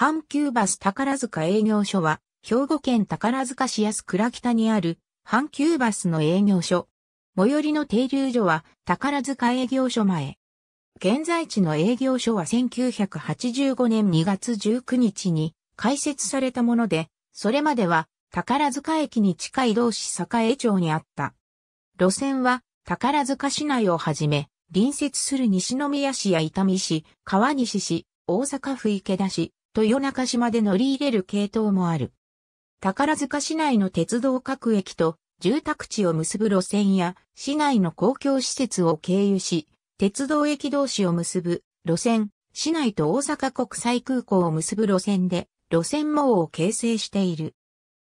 阪急バス宝塚営業所は、兵庫県宝塚市安倉北にある阪急バスの営業所。最寄りの停留所は宝塚営業所前。現在地の営業所は1985年2月19日に開設されたもので、それまでは宝塚駅に近い同市栄町にあった。路線は宝塚市内をはじめ、隣接する西宮市や伊丹市、川西市、大阪府池田市、豊中島で乗り入れる系統もある。宝塚市内の鉄道各駅と住宅地を結ぶ路線や市内の公共施設を経由し、鉄道駅同士を結ぶ路線、市内と大阪国際空港を結ぶ路線で路線網を形成している。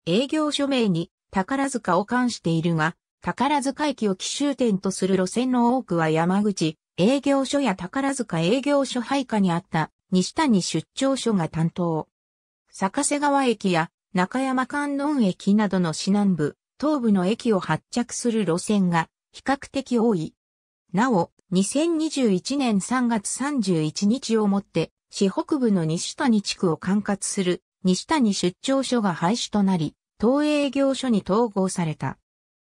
営業所名に宝塚を冠しているが、宝塚駅を奇襲点とする路線の多くは山口営業所や宝塚営業所配下にあった西谷出張所が担当。坂瀬川駅や中山観音駅などの市南部、東部の駅を発着する路線が比較的多い。なお、2021年3月31日をもって、市北部の西谷地区を管轄する西谷出張所が廃止となり、東営業所に統合された。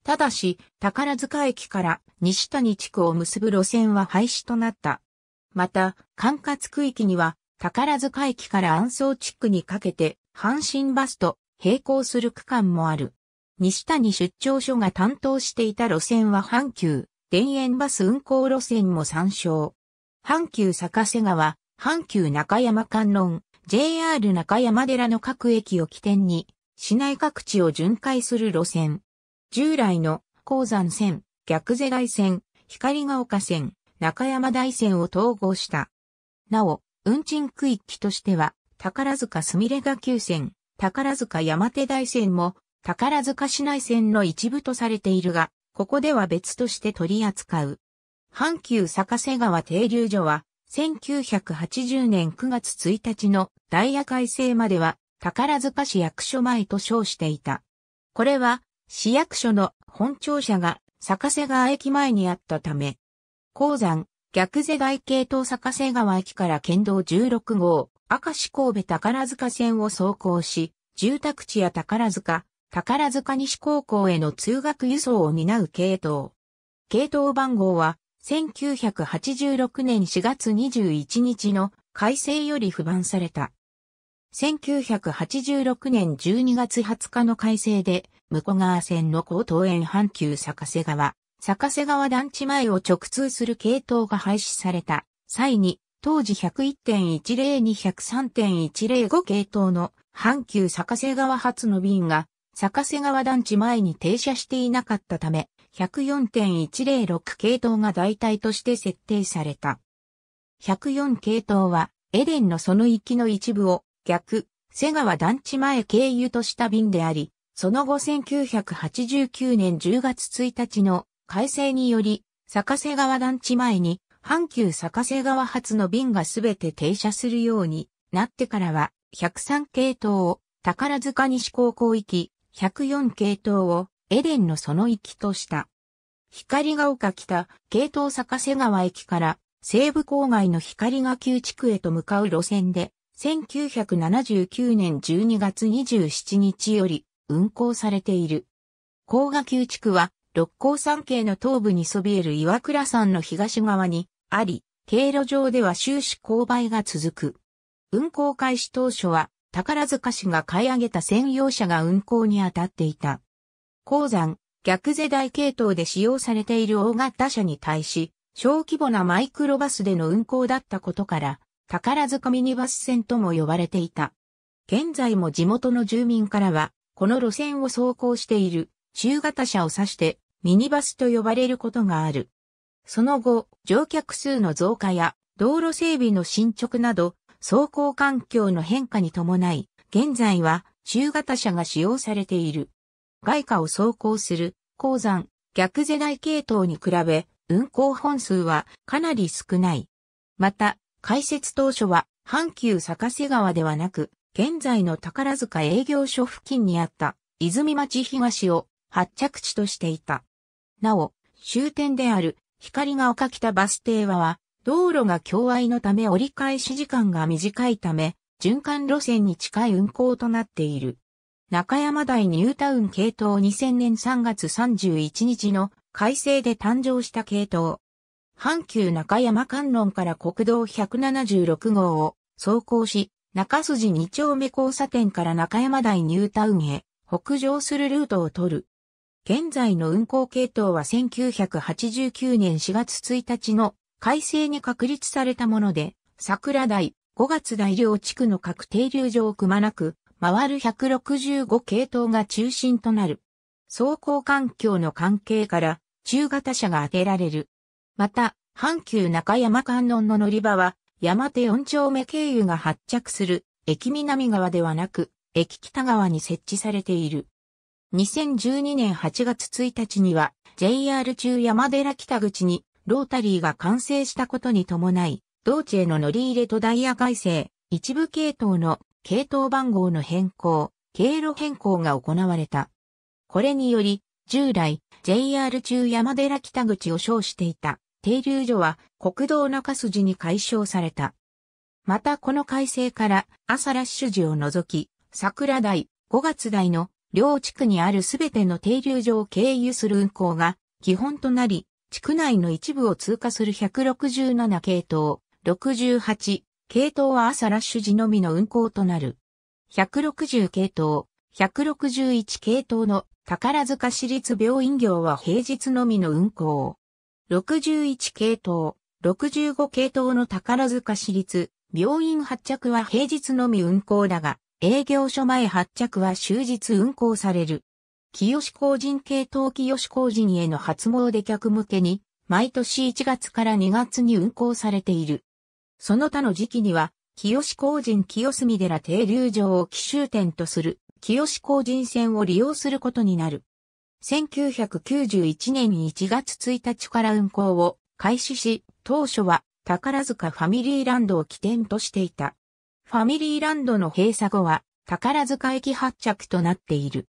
ただし、宝塚駅から西谷地区を結ぶ路線は廃止となった。また、管轄区域には、宝塚駅から安装地区にかけて、阪神バスと並行する区間もある。西谷出張所が担当していた路線は阪急、田園バス運行路線も参照。阪急坂瀬川、阪急中山観音、JR 中山寺の各駅を起点に、市内各地を巡回する路線。従来の鉱山線、逆瀬外線、光が丘線、中山大戦を統合した。なお、運賃区域としては、宝塚すみれが急線、宝塚山手大線も、宝塚市内線の一部とされているが、ここでは別として取り扱う。阪急坂瀬川停留所は、1980年9月1日のダイヤ改正までは、宝塚市役所前と称していた。これは、市役所の本庁舎が坂瀬川駅前にあったため、鉱山、逆世代系統坂瀬川駅から県道16号、明石神戸宝塚線を走行し、住宅地や宝塚、宝塚西高校への通学輸送を担う系統。系統番号は、1986年4月21日の改正より不番された。1986年12月20日の改正で、向川線の高等園阪急坂瀬川、坂瀬川団地前を直通する系統が廃止された際に、当時101.10 2 103.105系統の阪急坂瀬川発の便が坂瀬川団地前に停車していなかったため、104.106系統が代替として設定された。104系統は、エデンのその域の一部を逆、瀬川団地前経由とした便であり、その後1989年10月1日の改正により、坂瀬川団地前に、阪急坂瀬川発の便がすべて停車するようになってからは、103系統を宝塚西高校行き、104系統をエデンのその行きとした。光が丘北、系統坂瀬川駅から西部郊外の光が丘地区へと向かう路線で、1979年12月27日より運行されている。高賀旧地区は六甲山系の東部にそびえる岩倉山の東側にあり、経路上では終始勾配が続く。運行開始当初は宝塚市が買い上げた専用車が運行に当たっていた。鉱山、逆世代系統で使用されている大型車に対し、小規模なマイクロバスでの運行だったことから、宝塚ミニバス線とも呼ばれていた。現在も地元の住民からは、この路線を走行している中型車を指してミニバスと呼ばれることがある。その後、乗客数の増加や道路整備の進捗など、走行環境の変化に伴い、現在は中型車が使用されている。外貨を走行する、鉱山、逆世代系統に比べ、運行本数はかなり少ない。また、開設当初は、阪急坂瀬川ではなく、現在の宝塚営業所付近にあった、泉町東を発着地としていた。なお、終点である光が丘北バス停は、道路が狭愛のため折り返し時間が短いため、循環路線に近い運行となっている。中山台ニュータウン系統2000年3月31日の改正で誕生した系統。阪急中山観音から国道176号を走行し、中筋2丁目交差点から中山台ニュータウンへ北上するルートを取る。現在の運行系統は1989年4月1日の改正に確立されたもので、桜台、5月大両地区の各停留所をくまなく、回る165系統が中心となる。走行環境の関係から、中型車が当てられる。また、阪急中山観音の乗り場は、山手4丁目経由が発着する、駅南側ではなく、駅北側に設置されている。2012年8月1日には JR 中山寺北口にロータリーが完成したことに伴い、道地への乗り入れとダイヤ改正、一部系統の系統番号の変更、経路変更が行われた。これにより、従来 JR 中山寺北口を称していた停留所は国道中筋に解消された。またこの改正から朝ラッシュ時を除き、桜台、五月台の両地区にあるすべての停留所を経由する運行が基本となり、地区内の一部を通過する167系統、68系統は朝ラッシュ時のみの運行となる。160系統、161系統の宝塚市立病院業は平日のみの運行。61系統、65系統の宝塚市立病院発着は平日のみ運行だが、営業所前発着は終日運行される。清志工人系統清志工人への初詣客向けに、毎年1月から2月に運行されている。その他の時期には、清志工人清澄寺停留場を奇襲点とする、清志工人線を利用することになる。1991年1月1日から運行を開始し、当初は宝塚ファミリーランドを起点としていた。ファミリーランドの閉鎖後は宝塚駅発着となっている。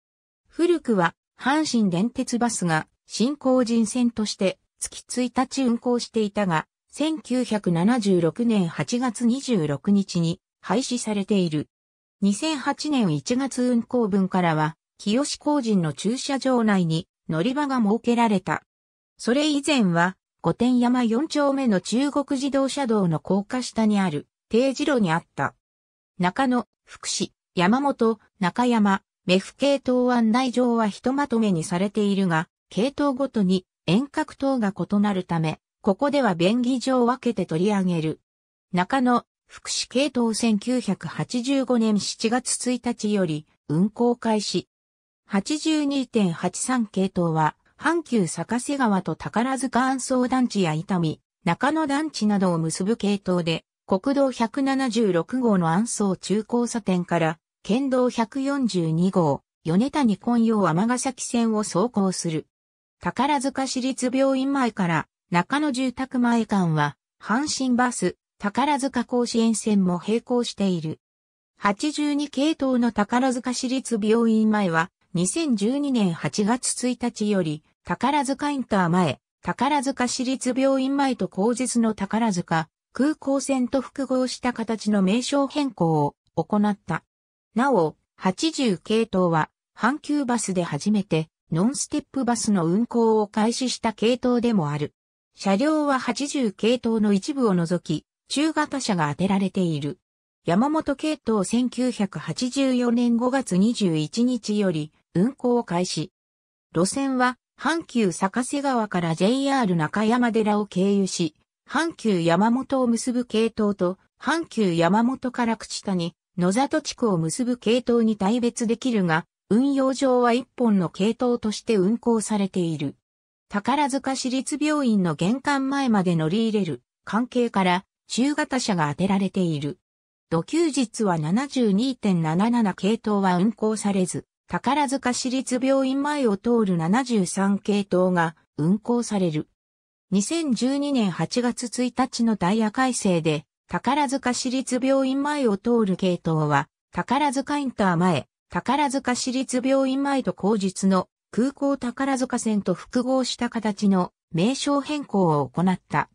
古くは阪神電鉄バスが新興人線として月1日運行していたが、1976年8月26日に廃止されている。2008年1月運行分からは、清志工人の駐車場内に乗り場が設けられた。それ以前は、御殿山4丁目の中国自動車道の高架下にある定時路にあった。中野、福祉、山本、中山、メフ系統案内上はひとまとめにされているが、系統ごとに遠隔等が異なるため、ここでは便宜上分けて取り上げる。中野、福祉系統1985年7月1日より運行開始。82.83系統は、阪急坂瀬川と宝塚安装団地や伊丹、中野団地などを結ぶ系統で、国道176号の安装中交差点から、県道142号、米谷根用尼崎線を走行する。宝塚市立病院前から中野住宅前間は、阪神バス、宝塚甲子園線も並行している。82系統の宝塚市立病院前は、2012年8月1日より、宝塚インター前、宝塚市立病院前と後日の宝塚、空港線と複合した形の名称変更を行った。なお、80系統は阪急バスで初めてノンステップバスの運行を開始した系統でもある。車両は80系統の一部を除き、中型車が当てられている。山本系統1984年5月21日より運行を開始。路線は阪急坂瀬川から JR 中山寺を経由し、阪急山本を結ぶ系統と、阪急山本から口谷、野里地区を結ぶ系統に大別できるが、運用上は一本の系統として運行されている。宝塚市立病院の玄関前まで乗り入れる関係から中型車が当てられている。土休日は72.77系統は運行されず、宝塚市立病院前を通る73系統が運行される。2012年8月1日のダイヤ改正で、宝塚市立病院前を通る系統は、宝塚インター前、宝塚市立病院前と後日の空港宝塚線と複合した形の名称変更を行った。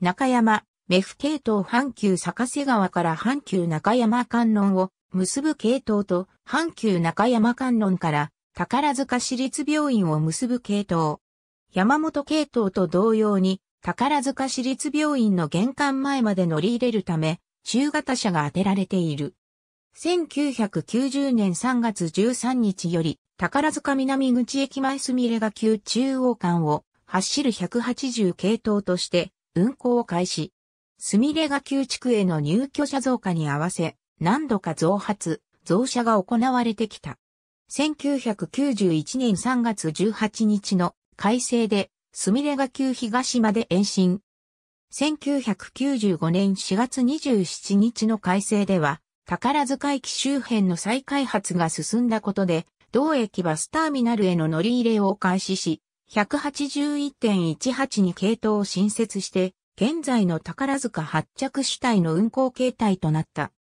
中山、メフ系統阪急坂瀬川から阪急中山観音を結ぶ系統と阪急中山観音から宝塚市立病院を結ぶ系統。山本系統と同様に、宝塚市立病院の玄関前まで乗り入れるため、中型車が当てられている。1990年3月13日より、宝塚南口駅前すみれが急中央間を走る180系統として運行を開始。すみれが急地区への入居者増加に合わせ、何度か増発、増車が行われてきた。1991年3月18日の改正で、すみれが旧東まで延伸。1995年4月27日の改正では、宝塚駅周辺の再開発が進んだことで、同駅バスターミナルへの乗り入れを開始し、181.18に系統を新設して、現在の宝塚発着主体の運行形態となった。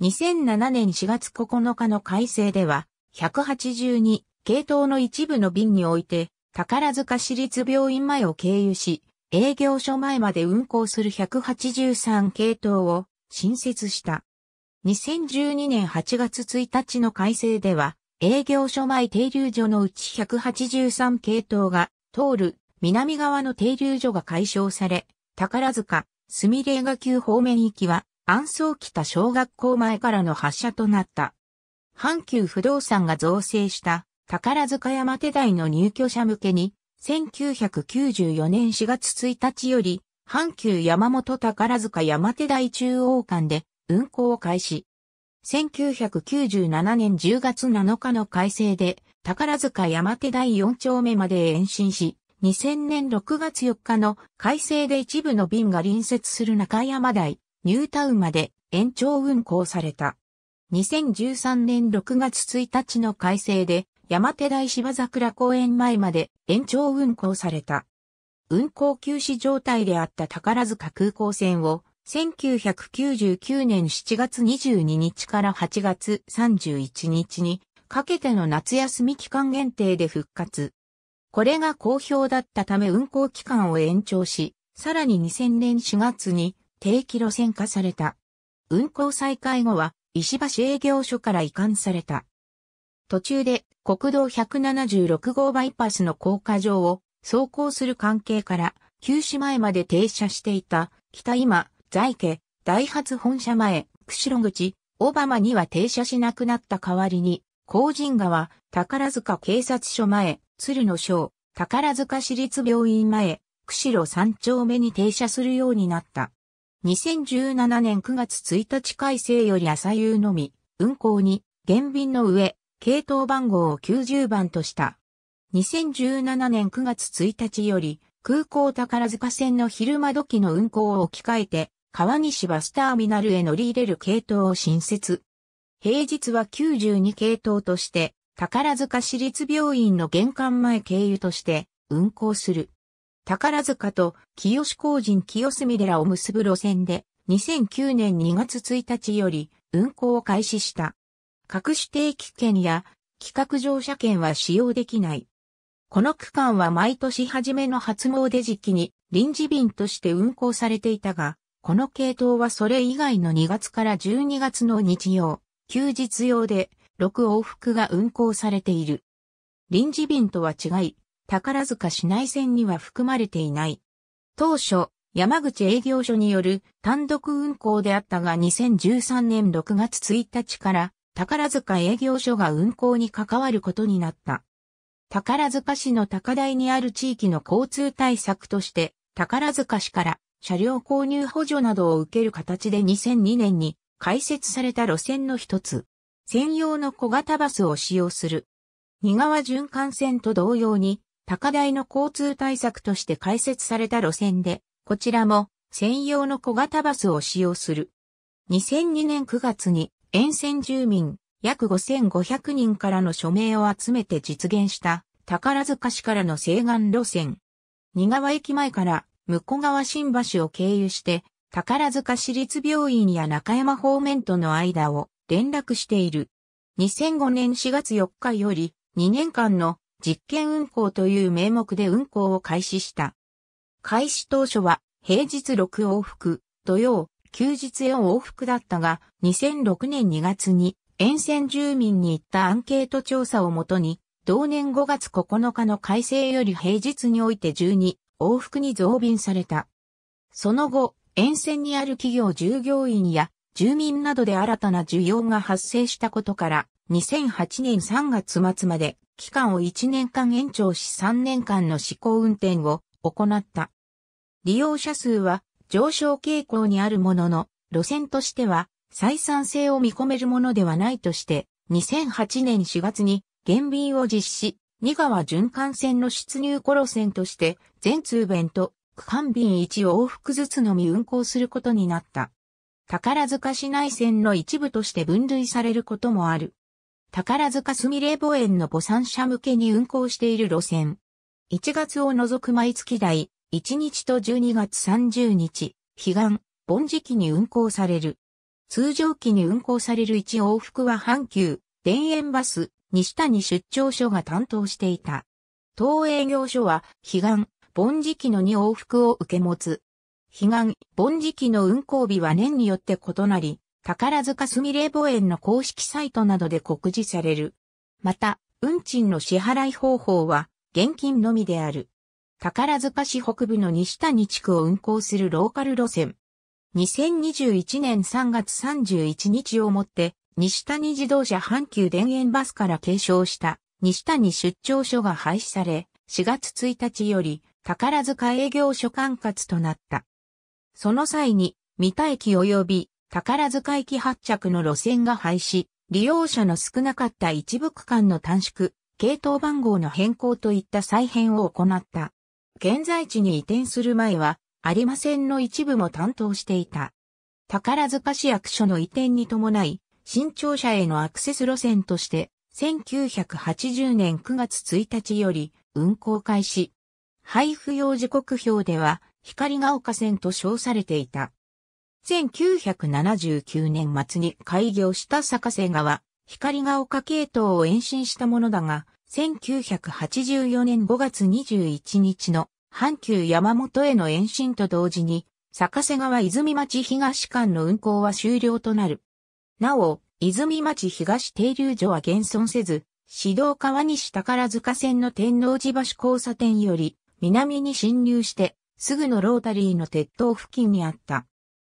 2007年4月9日の改正では、182系統の一部の便において、宝塚市立病院前を経由し、営業所前まで運行する183系統を新設した。2012年8月1日の改正では、営業所前停留所のうち183系統が通る南側の停留所が解消され、宝塚、すみれ急方面行きは、安装北小学校前からの発車となった。阪急不動産が造成した宝塚山手台の入居者向けに、1994年4月1日より、阪急山本宝塚山手台中央間で運行を開始。1997年10月7日の改正で、宝塚山手台4丁目まで延伸し、2000年6月4日の改正で一部の便が隣接する中山台、ニュータウンまで延長運行された。2013年6月1日の改正で、山手台芝桜公園前まで延長運行された。運行休止状態であった宝塚空港線を1999年7月22日から8月31日にかけての夏休み期間限定で復活。これが好評だったため運行期間を延長し、さらに2000年4月に定期路線化された。運行再開後は石橋営業所から移管された。途中で国道176号バイパスの高架上を走行する関係から、旧市前まで停車していた、北今、在家、大発本社前、釧路口、オバマには停車しなくなった代わりに、工人川、宝塚警察署前、鶴の省、宝塚市立病院前、釧路三丁目に停車するようになった。2017年9月1日改正より朝夕のみ、運行に、減便の上、系統番号を90番とした。2017年9月1日より、空港宝塚線の昼間時の運行を置き換えて、川西バスターミナルへ乗り入れる系統を新設。平日は92系統として、宝塚市立病院の玄関前経由として運行する。宝塚と清志工人清澄寺を結ぶ路線で2009年2月1日より運行を開始した。各種定期券や企画乗車券は使用できない。この区間は毎年初めの初詣時期に臨時便として運行されていたが、この系統はそれ以外の2月から12月の日曜、休日用で6往復が運行されている。臨時便とは違い、宝塚市内線には含まれていない。当初、山口営業所による単独運行であったが2013年6月1日から宝塚営業所が運行に関わることになった。宝塚市の高台にある地域の交通対策として、宝塚市から車両購入補助などを受ける形で2002年に開設された路線の一つ。専用の小型バスを使用する。二川循環線と同様に、高台の交通対策として開設された路線で、こちらも専用の小型バスを使用する。2002年9月に沿線住民約5500人からの署名を集めて実現した宝塚市からの西岸路線。新川駅前から向川新橋を経由して宝塚市立病院や中山方面との間を連絡している。2005年4月4日より2年間の実験運行という名目で運行を開始した。開始当初は平日6往復、土曜、休日へ往復だったが、2006年2月に沿線住民に行ったアンケート調査をもとに、同年5月9日の改正より平日において12往復に増便された。その後、沿線にある企業従業員や住民などで新たな需要が発生したことから、2008年3月末まで期間を1年間延長し3年間の試行運転を行った。利用者数は上昇傾向にあるものの、路線としては採算性を見込めるものではないとして、2008年4月に減便を実施、二川循環線の出入庫路線として、全通弁と区間便1往復ずつのみ運行することになった。宝塚市内線の一部として分類されることもある。宝塚すみれ墓園の母産者向けに運行している路線。1月を除く毎月代、1日と12月30日、彼岸、盆時期に運行される。通常期に運行される1往復は阪急、田園バス、西谷出張所が担当していた。当営業所は、彼岸、盆時期の2往復を受け持つ。彼岸、盆時期の運行日は年によって異なり、宝塚すみれ墓園の公式サイトなどで告示される。また、運賃の支払い方法は、現金のみである。宝塚市北部の西谷地区を運行するローカル路線。2021年3月31日をもって、西谷自動車阪急田園バスから継承した西谷出張所が廃止され、4月1日より宝塚営業所管轄となった。その際に、三田駅及び宝塚駅発着の路線が廃止、利用者の少なかった一部区間の短縮、系統番号の変更といった再編を行った。現在地に移転する前は、有馬線の一部も担当していた。宝塚市役所の移転に伴い、新庁舎へのアクセス路線として、1980年9月1日より運行開始。配布用時刻表では、光が丘線と称されていた。1979年末に開業した坂瀬川、光が丘系統を延伸したものだが、1984年5月21日の阪急山本への延伸と同時に、坂瀬川泉町東間の運行は終了となる。なお、泉町東停留所は現存せず、市道川西宝塚線の天王寺橋交差点より南に侵入して、すぐのロータリーの鉄塔付近にあった。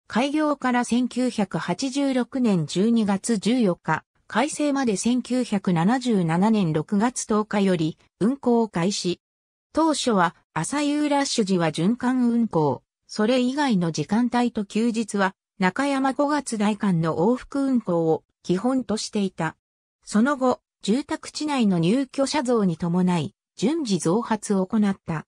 開業から1986年12月14日、改正まで1977年6月10日より運行を開始。当初は朝夕ラッシュ時は循環運行、それ以外の時間帯と休日は中山5月台間の往復運行を基本としていた。その後、住宅地内の入居者増に伴い、順次増発を行った。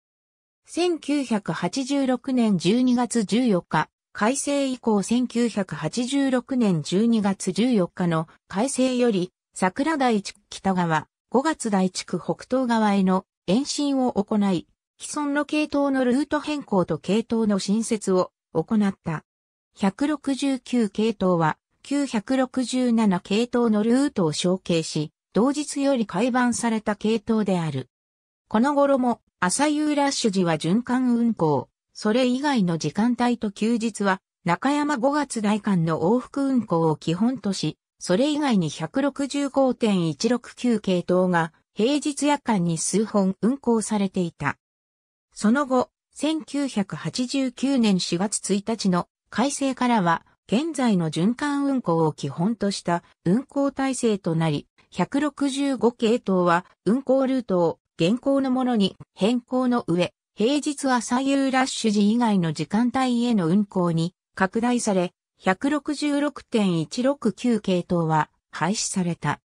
1986年12月14日、改正以降1986年12月14日の改正より桜台地区北側、5月台地区北東側への延伸を行い、既存の系統のルート変更と系統の新設を行った。169系統は967系統のルートを承継し、同日より改版された系統である。この頃も、朝夕ラッシュ時は循環運行。それ以外の時間帯と休日は、中山5月大間の往復運行を基本とし、それ以外に165.169系統が平日夜間に数本運行されていた。その後、1989年4月1日の改正からは、現在の循環運行を基本とした運行体制となり、165系統は運行ルートを現行のものに変更の上、平日朝夕ラッシュ時以外の時間帯への運行に拡大され、166.169系統は廃止された。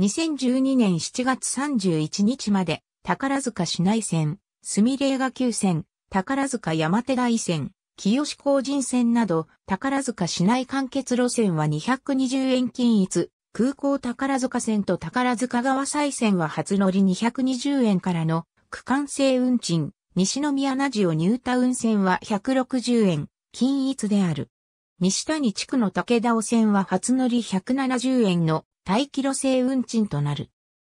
2012年7月31日まで、宝塚市内線、墨霊が急線、宝塚山手台線、清志工人線など、宝塚市内完結路線は220円均一、空港宝塚線と宝塚川西線は初乗り220円からの区間性運賃、西宮ナジオニュータウン線は160円、均一である。西谷地区の武田尾線は初乗り170円の待機路制運賃となる。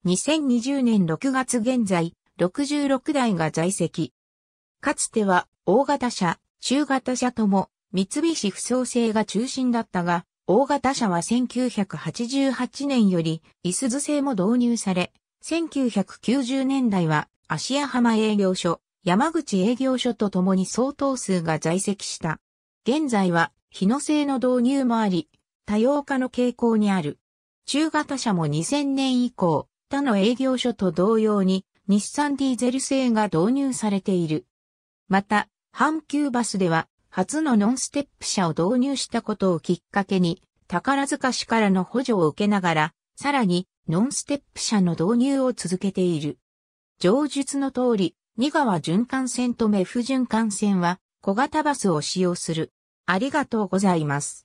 2020年6月現在、66台が在籍。かつては、大型車、中型車とも、三菱不創製が中心だったが、大型車は1988年より、いすず製も導入され、1990年代は、芦屋浜営業所、山口営業所とともに相当数が在籍した。現在は、日野製の導入もあり、多様化の傾向にある。中型車も2000年以降、他の営業所と同様に、日産ディーゼル製が導入されている。また、阪急バスでは、初のノンステップ車を導入したことをきっかけに、宝塚市からの補助を受けながら、さらに、ノンステップ車の導入を続けている。上述の通り、仁川循環線とメフ循環線は小型バスを使用する。ありがとうございます。